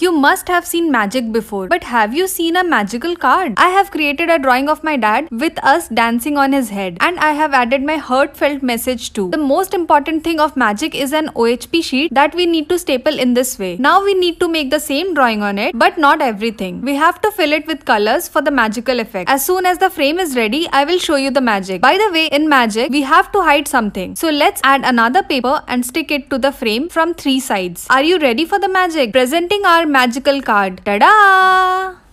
You must have seen magic before, but have you seen a magical card? I have created a drawing of my dad with us dancing on his head and I have added my heartfelt message too. The most important thing of magic is an OHP sheet that we need to staple in this way. Now we need to make the same drawing on it, but not everything. We have to fill it with colors for the magical effect. As soon as the frame is ready, I will show you the magic. By the way, in magic, we have to hide something. So let's add another paper and stick it to the frame from three sides. Are you ready for the magic? Presenting our magical card. Ta-da!